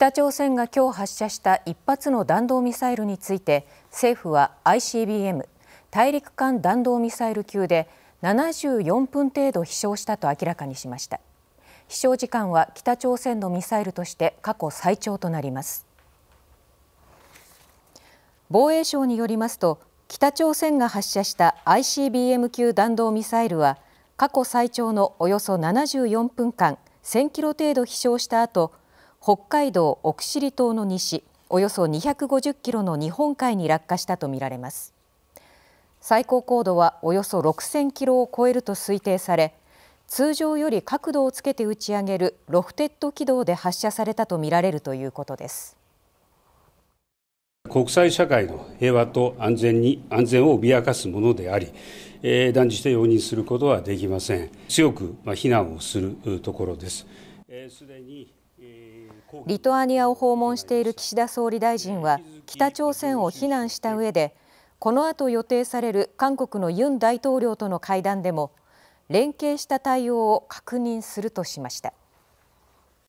北朝鮮が今日発射した1発の弾道ミサイルについて政府は ICBM 大陸間弾道ミサイル級で74分程度飛翔したと明らかにしました飛翔時間は北朝鮮のミサイルとして過去最長となります防衛省によりますと北朝鮮が発射した ICBM 級弾道ミサイルは過去最長のおよそ74分間1000キロ程度飛翔した後北海道奥尻島の西およそ250キロの日本海に落下したとみられます最高高度はおよそ6000キロを超えると推定され通常より角度をつけて打ち上げるロフテッド軌道で発射されたとみられるということです国際社会の平和と安全に安全を脅かすものであり、えー、断じて容認することはできません強く、まあ、非難をするところです、えー、すでにリトアニアを訪問している岸田総理大臣は北朝鮮を非難した上でこの後予定される韓国のユン大統領との会談でも連携した対応を確認するとしました。